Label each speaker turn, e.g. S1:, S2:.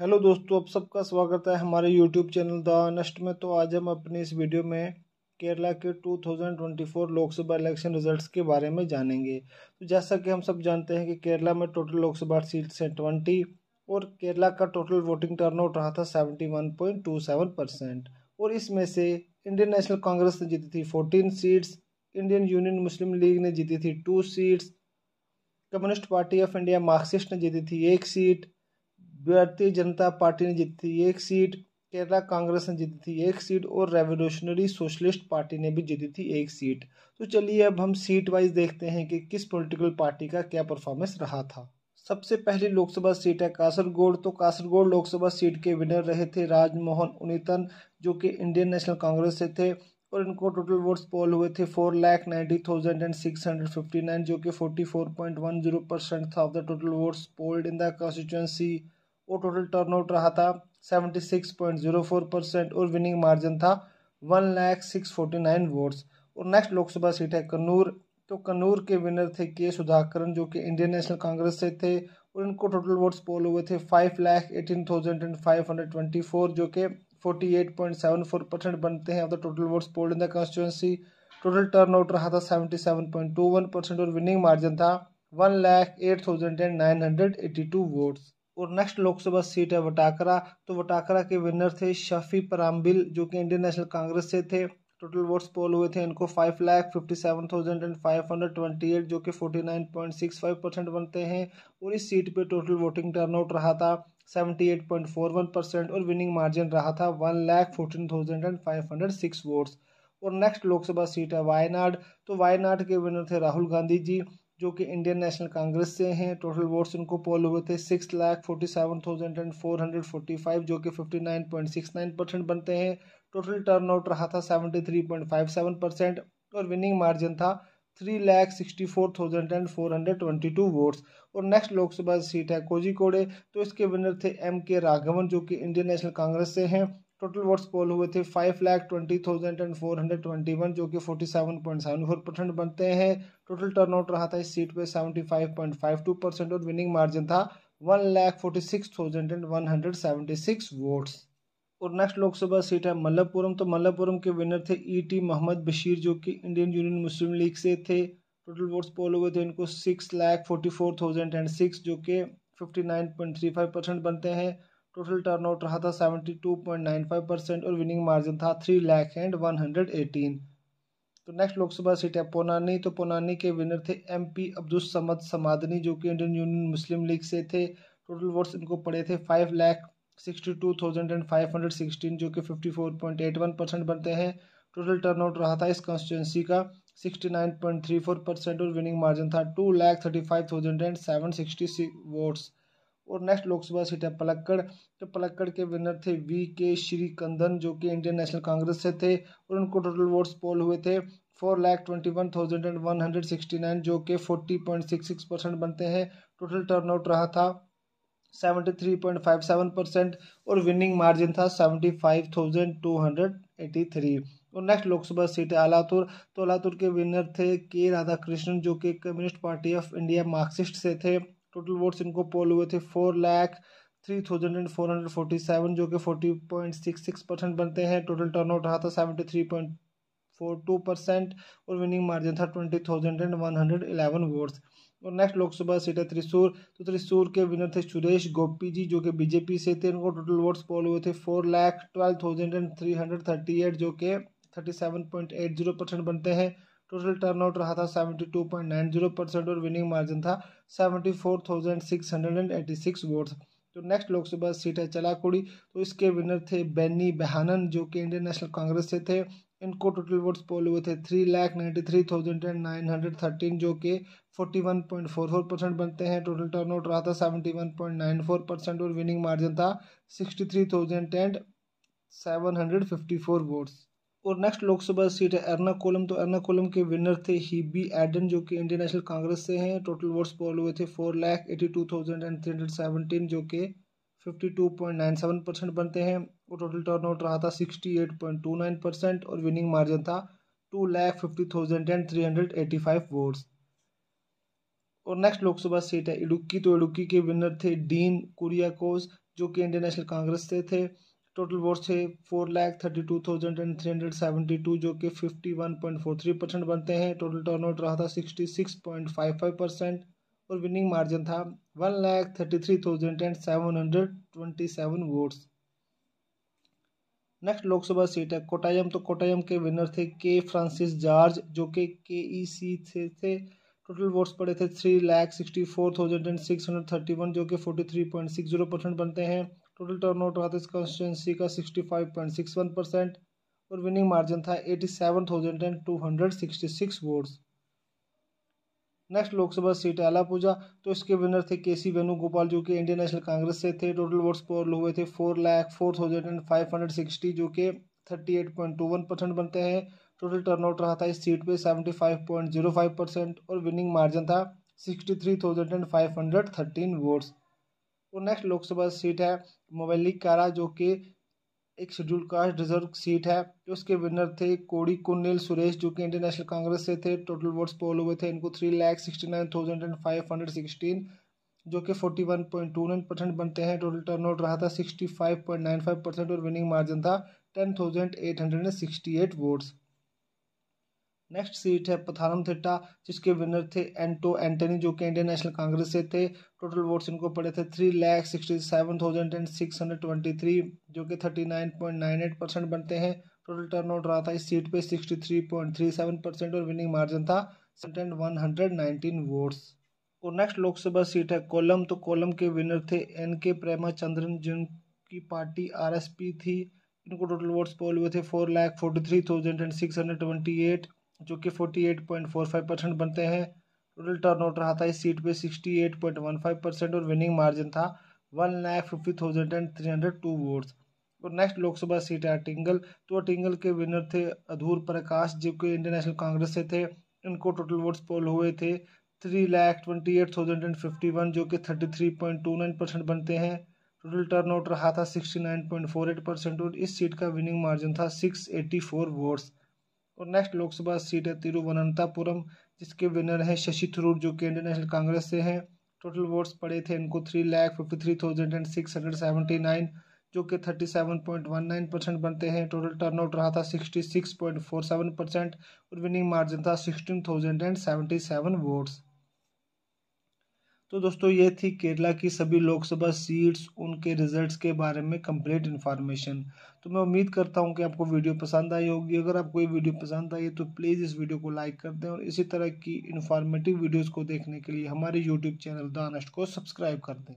S1: hello दोस्तों आप सबका स्वागत है हमारे यूट्यूब चैनल द अनस्ट में तो आज हम अपने इस वीडियो में केरला के 2024 लोकसभा इलेक्शन रिजल्ट्स के बारे में जानेंगे तो जैसा कि हम सब जानते हैं कि केरला में टोटल लोकसभा सीट्स हैं ट्वेंटी और केरला का टोटल वोटिंग टर्नआउट रहा था seventy one point to seven percent और इसमें से इंडियन नेशनल कांग्रेस ने जीती थी फोर्टीन सीट्स इंडियन यूनियन मुस्लिम लीग ने जीती थी two seats communist party of India Marxist ने जीती थी एक सीट भारतीय जनता पार्टी ने जीती थी एक सीट केरला कांग्रेस ने जीती थी एक सीट और रेवोल्यूशनरी सोशलिस्ट पार्टी ने भी जीती थी एक सीट तो चलिए अब हम सीट वाइज देखते हैं कि किस पॉलिटिकल पार्टी का क्या परफॉर्मेंस रहा था सबसे पहली लोकसभा सीट है कासरगोड तो कासरगोड लोकसभा सीट के विनर रहे थे राजमोहन उनीतन जो कि इंडियन नेशनल कांग्रेस से थे और इनको टोटल वोट्स पोल हुए थे four lakh ninety thousand and six hundred fifty nine जो कि forty four point one zero percent था of the total votes polled in the constituency वो टोटल टर्नआउट रहा था seventy six point zero four percent और winning margin था one lakh six forty nine votes और next Lok Sabha seat है कन्नूर तो कन्नूर के विनर थे के सुधाकरन जो कि इंडियन नेशनल कांग्रेस से थे और इनको टोटल वोट्स पोल हुए थे five lakh eighteen thousand and five hundred twenty four जो कि forty eight point seven four percent बनते हैं of the total votes polled in the constituency total turn out रहा था seventy seven point two one percent और winning margin था one lakh eight thousand and nine hundred eighty two votes और next Lok Sabha seat है वटाकरा तो वटाकरा के विनर थे शफी परामबिल जो कि इंडियन नेशनल कांग्रेस से थे टोटल वोट्स पोल हुए थे इनको five lakh fifty seven thousand and five hundred twenty eight जो कि forty nine point six five percent बनते हैं और इस सीट पे टोटल वोटिंग टर्नआउट रहा था seventy eight point four one percent और विनिंग मार्जिन रहा था one lakh fourteen thousand and five hundred six votes और नेक्स्ट लोकसभा सीट है वायनाड तो वायनाड के विनर थे राहुल गांधी जी जो कि इंडियन नेशनल कांग्रेस से हैं टोटल वोट्स उनको पोल हुए थे six lakh forty seven thousand and four hundred forty five जो कि fifty nine point six nine percent बनते हैं टोटल टर्नआउट रहा था seventy three point five seven percent और विनिंग मार्जिन था three lakh sixty four thousand and four hundred twenty two votes और next Lok Sabha seat है कोडे तो इसके विनर थे एम के राघवन जो कि इंडियन नेशनल कांग्रेस से हैं टोटल वोट्स पोल हुए थे five lakh twenty thousand and four hundred twenty one जो कि forty seven point seven four percent बनते हैं टोटल टर्नआउट रहा था इस सीट पे seventy five point five two percent और विनिंग मार्जिन था one lakh forty six thousand and one hundred seventy six votes और नेक्स्ट लोकसभा सीट है मल्लपुरम तो मल्लपुरम के विनर थे E e T Mohammed Basheer जो कि इंडियन यूनियन मुस्लिम लीग से थे टोटल वोट्स पोल हुए थे इनको six lakh forty four thousand and six जो कि fifty nine point three five percent बनते हैं टोटल टर्नआउट रहा था seventy two point nine five percent और विनिंग मार्जिन था three lakh and one hundred eighteen तो नेक्स्ट लोकसभा सीट है पोनानी तो पोनानी के विनर थे एम पी अब्दुल समद समादनी जो कि इंडियन यूनियन मुस्लिम लीग से थे टोटल वोट्स इनको पड़े थे five lakh sixty two thousand and five hundred sixteen जो कि fifty four point eight one percent बनते हैं टोटल टर्नआउट रहा था इस कॉन्स्टिट्यूंसी का sixty nine point three four percent और विनिंग मार्जिन था two lakh thirty five thousand and seven sixty votes और नेक्स्ट लोकसभा सीट है पलक्कड़ तो पलक्कड़ के विनर थे वी के श्रीकंदन जो कि इंडियन नेशनल कांग्रेस से थे और उनको टोटल वोट्स पोल हुए थे four lakh twenty one thousand and one hundred sixty nine जो कि forty point six six percent बनते हैं टोटल टर्नआउट रहा था seventy three point five seven percent और विनिंग मार्जिन था seventy five thousand two hundred eighty three और next Lok Sabha seat है अलातुर तो अलातुर के विनर थे के राधाकृष्णन जो कि communist party of India marxist से थे टोटल वोट्स इनको पोल हुए थे four lakh three thousand and four hundred forty seven जो कि forty point six six percent बनते हैं टोटल टर्न आउट रहा था seventy three point four two percent और विनिंग मार्जिन था twenty thousand and one hundred eleven votes और next Lok Sabha seat है त्रिशूर तो त्रिशूर के विनर थे सुरेश गोपी जी जो कि बीजेपी से थे इनको टोटल वोट्स पोल हुए थे four lakh twelve thousand and three hundred thirty eight जो कि thirty seven point eight zero percent बनते हैं टोटल टर्नआउट रहा था seventy two point nine zero percent और विनिंग मार्जिन था seventy four thousand six hundred and eighty six votes जो next Lok Sabha seat है चलाकुड़ी तो इसके विनर थे बेनी बहानन जो कि इंडियन नेशनल कांग्रेस से थे इनको टोटल वोट्स पोल हुए थे three lakh ninety three thousand and nine hundred thirteen जो कि forty one point four four percent बनते हैं टोटल टर्न आउट रहा था seventy one point nine four percent और विनिंग मार्जिन था sixty three thousand and seven hundred fifty four votes और next Lok Sabha seat है एर्नाकुलम तो एर्नाकुलम के विनर थे हीबी एडन जो कि इंडियन नेशनल कांग्रेस से हैं टोटल वोट्स पोल हुए थे four lakh eighty two thousand and three hundred seventeen जो कि fifty two point nine seven percent बनते हैं और टोटल टर्न आउट रहा था sixty eight point two nine percent और विनिंग मार्जिन था two lakh fifty thousand and three hundred eighty five votes और नेक्स्ट लोकसभा सीट है इडुक्की तो इडुक्की के विनर थे डीन कुरियाकोस जो कि इंडियन नेशनल कांग्रेस से थे टोटल वोट थे four lakh thirty two thousand and three hundred seventy two जो कि fifty one point four three percent बनते हैं टोटल टर्नआउट रहा था sixty six point five five percent और विनिंग मार्जिन था one lakh thirty three thousand and seven hundred twenty seven votes next Lok Sabha seat है कोटायम तो कोटायम के विनर थे के फ्रांसिस जॉर्ज जो कि के ई सी से थे, थे टोटल वोट्स पड़े थे three lakh sixty four thousand and six hundred thirty one जो कि forty three point six zero percent बनते हैं टोटल टर्न आउट रहा था इस कॉन्स्टिटेंसी का sixty five point six one percent और विनिंग मार्जिन था eighty seven thousand and two hundred sixty six votes next Lok Sabha seat Alappuzha तो इसके विनर थे के सी वेणुगोपाल जो कि इंडियन नेशनल कांग्रेस से थे टोटल वोट्स पोल हुए थे four lakh four thousand and five hundred sixty जो कि thirty eight point two one percent बनते हैं टोटल टर्नआउट रहा था इस सीट पे फाइव परसेंट और विनिंग मार्जिन था sixty three thousand and five hundred thirteen votes और नेक्स्ट लोकसभा सीट है मोवेली कारा जो कि एक शेड्यूल कास्ट रिजर्व सीट है जो उसके विनर थे कोड़ी कुनिल सुरेश जो कि इंडियन नेशनल कांग्रेस से थे टोटल वोट्स पोल हुए थे इनको three lakh sixty nine thousand and five hundred sixteen जो कि forty one point two nine percent बनते हैं टोटल टर्नआउट रहा था sixty five point nine five percent और विनिंग मार्जिन था ten thousand eight hundred and sixty eight votes next seat है पथानम theta जिसके विनर थे एंटो एंटनी जो कि इंडियन नेशनल कांग्रेस से थे टोटल वोट्स इनको पड़े थे three lakh sixty seven thousand and six hundred twenty three जो कि thirty nine point nine eight percent बनते हैं टोटल टर्न आउट रहा था इस सीट पे sixty three point three seven percent और विनिंग मार्जिन था and one hundred nineteen votes और नेक्स्ट लोकसभा सीट है कोलम तो कोलम के विनर थे एन के प्रेमाचंद्रन जिनकी पार्टी आर एस पी थी इनको टोटल वोट्स पोल हुए थे four lakh forty three thousand and six hundred twenty eight जो कि forty eight point four five percent बनते हैं टोटल टर्न आउट रहा था इस सीट पे sixty eight point one five percent और विनिंग मार्जिन था one lakh fifty thousand and three hundred two votes और नेक्स्ट लोकसभा सीट है टिंगल तो टिंगल के विनर थे अधूर प्रकाश जो कि इंडियन कांग्रेस से थे इनको टोटल वोट्स पोल हुए थे three lakh twenty eight thousand and fifty one जो कि thirty three point two nine percent बनते हैं टोटल टर्न आउट रहा था sixty nine point four eight percent और इस सीट का विनिंग मार्जिन था सिक्स एटी फोर वोट्स और नेक्स्ट लोकसभा सीट है तिरुवनंतपुरम जिसके विनर हैं शशि थरूर जो कि इंडियन नेशनल कांग्रेस से हैं टोटल वोट्स पड़े थे इनको three lakh fifty three thousand and six hundred seventy nine जो कि thirty seven point one nine percent बनते हैं टोटल टर्नआउट रहा था sixty six point four seven percent और विनिंग मार्जिन था sixteen thousand and seventy seven votes तो दोस्तों ये थी केरला की सभी लोकसभा सीट्स उनके रिजल्ट्स के बारे में कंप्लीट इन्फॉर्मेशन तो मैं उम्मीद करता हूँ कि आपको वीडियो पसंद आई होगी अगर आपको ये वीडियो पसंद आई है तो प्लीज़ इस वीडियो को लाइक कर दें और इसी तरह की इन्फॉर्मेटिव वीडियोज़ को देखने के लिए हमारे यूट्यूब चैनल दानस्ट को सब्सक्राइब कर दें